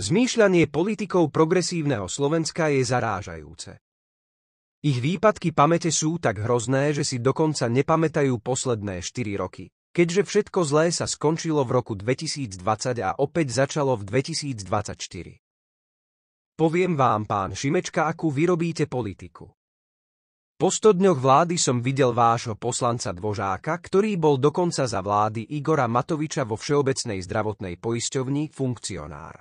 Zmýšľanie politikov progresívneho Slovenska je zarážajúce. Ich výpadky pamäte sú tak hrozné, že si dokonca nepamätajú posledné 4 roky, keďže všetko zlé sa skončilo v roku 2020 a opäť začalo v 2024. Poviem vám, pán Šimečka, akú vyrobíte politiku. Po 100 dňoch vlády som videl vášho poslanca Dvožáka, ktorý bol dokonca za vlády Igora Matoviča vo Všeobecnej zdravotnej poisťovni funkcionár.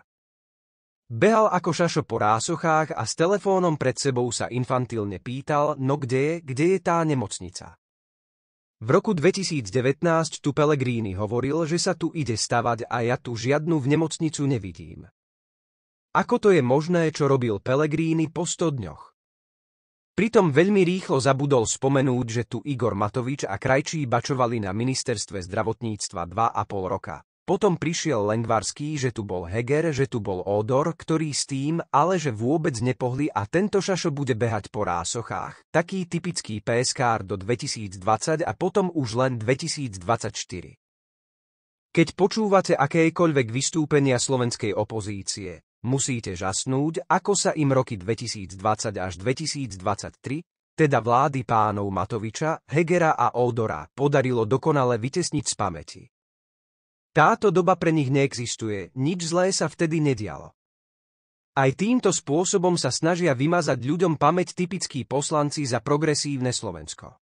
Behal ako šašo po rásochách a s telefónom pred sebou sa infantilne pýtal, no kde je, kde je tá nemocnica. V roku 2019 tu Pellegrini hovoril, že sa tu ide stavať a ja tu žiadnu v nemocnicu nevidím. Ako to je možné, čo robil Pellegrini po 100 dňoch? Pritom veľmi rýchlo zabudol spomenúť, že tu Igor Matovič a Krajčí bačovali na ministerstve zdravotníctva 2,5 roka. Potom prišiel Lengvarský, že tu bol Heger, že tu bol Odor, ktorý s tým, ale že vôbec nepohli a tento šašo bude behať po rásochách. Taký typický PSK do 2020 a potom už len 2024. Keď počúvate akékoľvek vystúpenia slovenskej opozície, musíte žasnúť, ako sa im roky 2020 až 2023 teda vlády pánov Matoviča, Hegera a Odora, podarilo dokonale vytesniť z pamäti. Táto doba pre nich neexistuje, nič zlé sa vtedy nedialo. Aj týmto spôsobom sa snažia vymazať ľuďom pamäť typickí poslanci za progresívne Slovensko.